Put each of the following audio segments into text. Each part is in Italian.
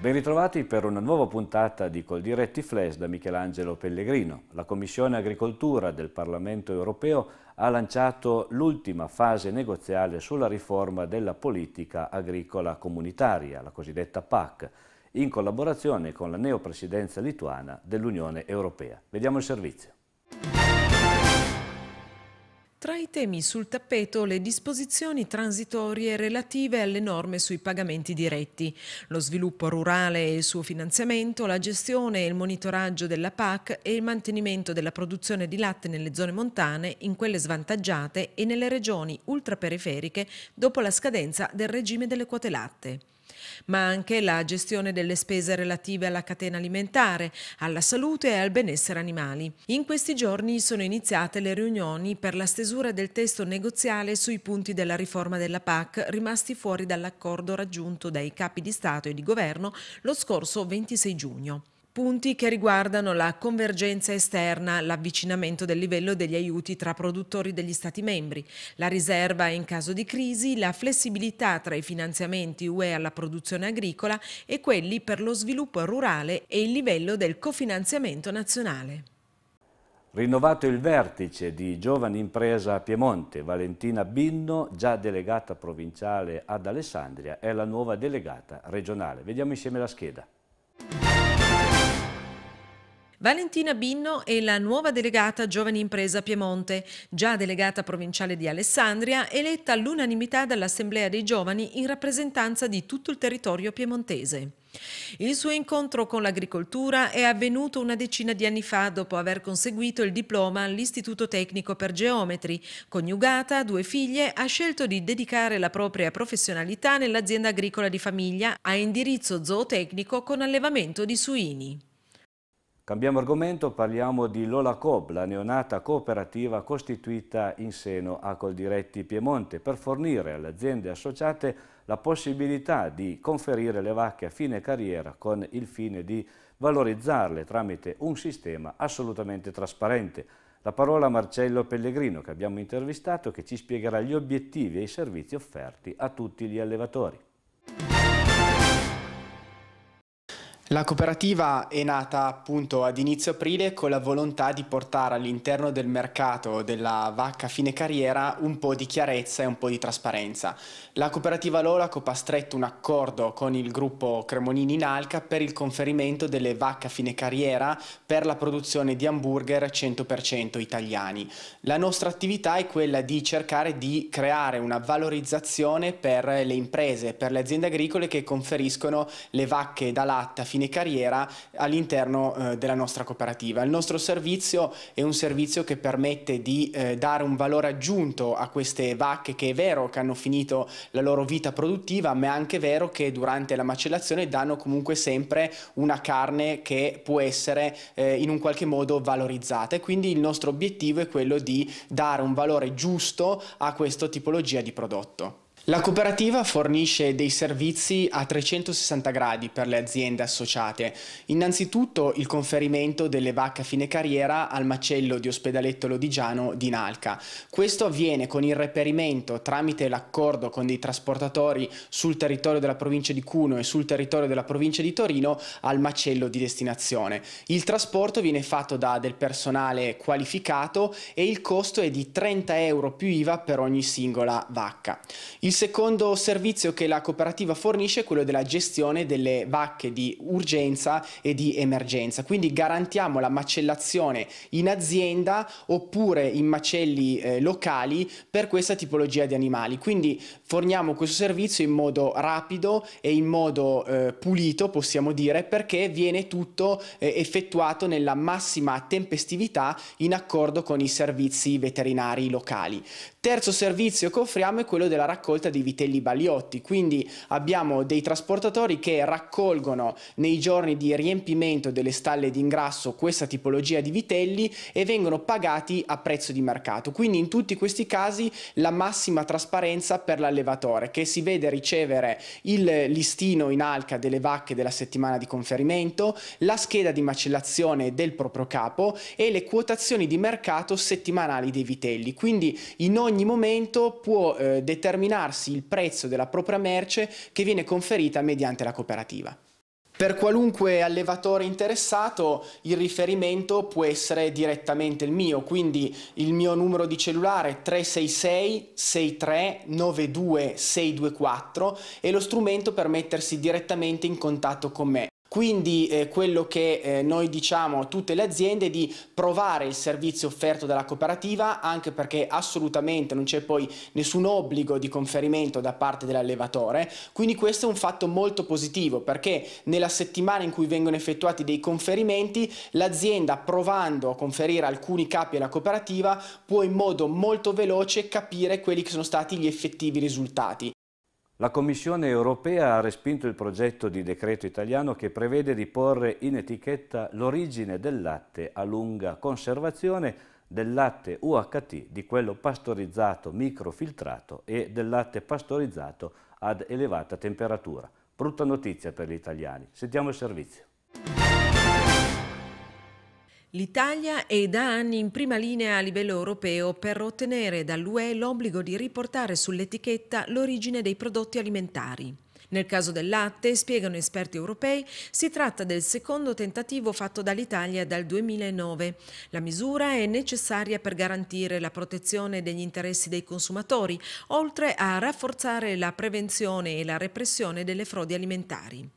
Ben ritrovati per una nuova puntata di Coldiretti Flash da Michelangelo Pellegrino. La Commissione Agricoltura del Parlamento europeo ha lanciato l'ultima fase negoziale sulla riforma della politica agricola comunitaria, la cosiddetta PAC, in collaborazione con la neopresidenza lituana dell'Unione Europea. Vediamo il servizio. Tra i temi sul tappeto le disposizioni transitorie relative alle norme sui pagamenti diretti, lo sviluppo rurale e il suo finanziamento, la gestione e il monitoraggio della PAC e il mantenimento della produzione di latte nelle zone montane, in quelle svantaggiate e nelle regioni ultraperiferiche dopo la scadenza del regime delle quote latte ma anche la gestione delle spese relative alla catena alimentare, alla salute e al benessere animali. In questi giorni sono iniziate le riunioni per la stesura del testo negoziale sui punti della riforma della PAC rimasti fuori dall'accordo raggiunto dai capi di Stato e di Governo lo scorso 26 giugno punti che riguardano la convergenza esterna, l'avvicinamento del livello degli aiuti tra produttori degli Stati membri, la riserva in caso di crisi, la flessibilità tra i finanziamenti UE alla produzione agricola e quelli per lo sviluppo rurale e il livello del cofinanziamento nazionale. Rinnovato il vertice di Giovani Impresa Piemonte, Valentina Binno, già delegata provinciale ad Alessandria, è la nuova delegata regionale. Vediamo insieme la scheda. Valentina Binno è la nuova delegata Giovani Impresa Piemonte, già delegata provinciale di Alessandria, eletta all'unanimità dall'Assemblea dei Giovani in rappresentanza di tutto il territorio piemontese. Il suo incontro con l'agricoltura è avvenuto una decina di anni fa dopo aver conseguito il diploma all'Istituto Tecnico per Geometri. Coniugata, due figlie, ha scelto di dedicare la propria professionalità nell'azienda agricola di famiglia a indirizzo zootecnico con allevamento di suini. Cambiamo argomento, parliamo di Lola Cob, la neonata cooperativa costituita in seno a Coldiretti Piemonte per fornire alle aziende associate la possibilità di conferire le vacche a fine carriera con il fine di valorizzarle tramite un sistema assolutamente trasparente. La parola a Marcello Pellegrino che abbiamo intervistato che ci spiegherà gli obiettivi e i servizi offerti a tutti gli allevatori. La cooperativa è nata appunto ad inizio aprile con la volontà di portare all'interno del mercato della vacca fine carriera un po' di chiarezza e un po' di trasparenza. La cooperativa Lolaco ha stretto un accordo con il gruppo Cremonini in Alca per il conferimento delle vacche a fine carriera per la produzione di hamburger 100% italiani. La nostra attività è quella di cercare di creare una valorizzazione per le imprese, per le aziende agricole che conferiscono le vacche da latte a fine fine carriera all'interno eh, della nostra cooperativa. Il nostro servizio è un servizio che permette di eh, dare un valore aggiunto a queste vacche che è vero che hanno finito la loro vita produttiva ma è anche vero che durante la macellazione danno comunque sempre una carne che può essere eh, in un qualche modo valorizzata e quindi il nostro obiettivo è quello di dare un valore giusto a questa tipologia di prodotto. La cooperativa fornisce dei servizi a 360 gradi per le aziende associate. Innanzitutto il conferimento delle vacche a fine carriera al macello di Ospedaletto Lodigiano di Nalca. Questo avviene con il reperimento tramite l'accordo con dei trasportatori sul territorio della provincia di Cuno e sul territorio della provincia di Torino al macello di destinazione. Il trasporto viene fatto da del personale qualificato e il costo è di 30 euro più IVA per ogni singola vacca. Il secondo servizio che la cooperativa fornisce è quello della gestione delle vacche di urgenza e di emergenza, quindi garantiamo la macellazione in azienda oppure in macelli eh, locali per questa tipologia di animali, quindi forniamo questo servizio in modo rapido e in modo eh, pulito possiamo dire perché viene tutto eh, effettuato nella massima tempestività in accordo con i servizi veterinari locali. Terzo servizio che offriamo è quello della raccolta raccolta dei vitelli baliotti, quindi abbiamo dei trasportatori che raccolgono nei giorni di riempimento delle stalle di ingrasso questa tipologia di vitelli e vengono pagati a prezzo di mercato. Quindi in tutti questi casi la massima trasparenza per l'allevatore che si vede ricevere il listino in alca delle vacche della settimana di conferimento, la scheda di macellazione del proprio capo e le quotazioni di mercato settimanali dei vitelli. Quindi in ogni momento può eh, determinarsi determinarsi il prezzo della propria merce che viene conferita mediante la cooperativa. Per qualunque allevatore interessato il riferimento può essere direttamente il mio, quindi il mio numero di cellulare 366 63 92 624 è lo strumento per mettersi direttamente in contatto con me. Quindi eh, quello che eh, noi diciamo a tutte le aziende è di provare il servizio offerto dalla cooperativa anche perché assolutamente non c'è poi nessun obbligo di conferimento da parte dell'allevatore, quindi questo è un fatto molto positivo perché nella settimana in cui vengono effettuati dei conferimenti l'azienda provando a conferire alcuni capi alla cooperativa può in modo molto veloce capire quelli che sono stati gli effettivi risultati. La Commissione europea ha respinto il progetto di decreto italiano che prevede di porre in etichetta l'origine del latte a lunga conservazione, del latte UHT, di quello pastorizzato microfiltrato e del latte pastorizzato ad elevata temperatura. Brutta notizia per gli italiani. Sentiamo il servizio. L'Italia è da anni in prima linea a livello europeo per ottenere dall'UE l'obbligo di riportare sull'etichetta l'origine dei prodotti alimentari. Nel caso del latte, spiegano esperti europei, si tratta del secondo tentativo fatto dall'Italia dal 2009. La misura è necessaria per garantire la protezione degli interessi dei consumatori, oltre a rafforzare la prevenzione e la repressione delle frodi alimentari.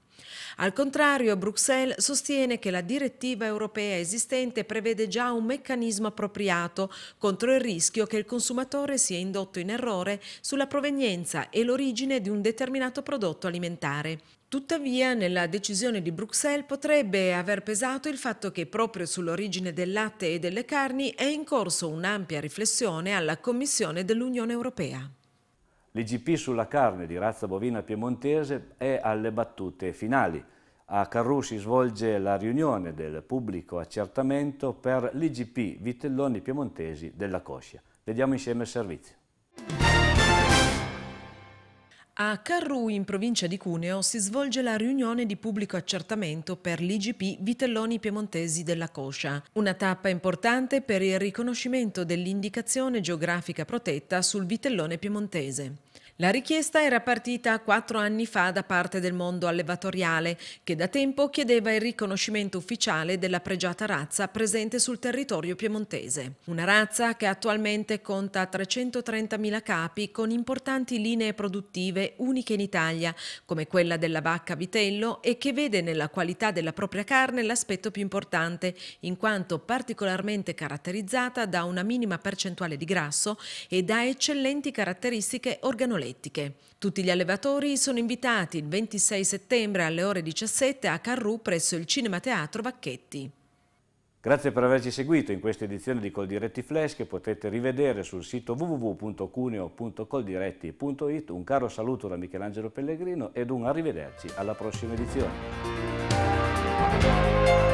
Al contrario, Bruxelles sostiene che la direttiva europea esistente prevede già un meccanismo appropriato contro il rischio che il consumatore sia indotto in errore sulla provenienza e l'origine di un determinato prodotto alimentare. Tuttavia, nella decisione di Bruxelles potrebbe aver pesato il fatto che proprio sull'origine del latte e delle carni è in corso un'ampia riflessione alla Commissione dell'Unione Europea. L'IGP sulla carne di razza bovina piemontese è alle battute finali. A Carru si svolge la riunione del pubblico accertamento per l'IGP Vitelloni Piemontesi della Coscia. Vediamo insieme il servizio. A Carru, in provincia di Cuneo, si svolge la riunione di pubblico accertamento per l'IGP Vitelloni Piemontesi della Coscia, una tappa importante per il riconoscimento dell'indicazione geografica protetta sul vitellone piemontese. La richiesta era partita quattro anni fa da parte del mondo allevatoriale, che da tempo chiedeva il riconoscimento ufficiale della pregiata razza presente sul territorio piemontese. Una razza che attualmente conta 330.000 capi con importanti linee produttive uniche in Italia, come quella della vacca vitello, e che vede nella qualità della propria carne l'aspetto più importante, in quanto particolarmente caratterizzata da una minima percentuale di grasso e da eccellenti caratteristiche organolettiche dialettiche. Tutti gli allevatori sono invitati il 26 settembre alle ore 17 a Carrù presso il Cinema Teatro Vacchetti. Grazie per averci seguito in questa edizione di Coldiretti Flash che potete rivedere sul sito www.cuneo.coldiretti.it. Un caro saluto da Michelangelo Pellegrino ed un arrivederci alla prossima edizione.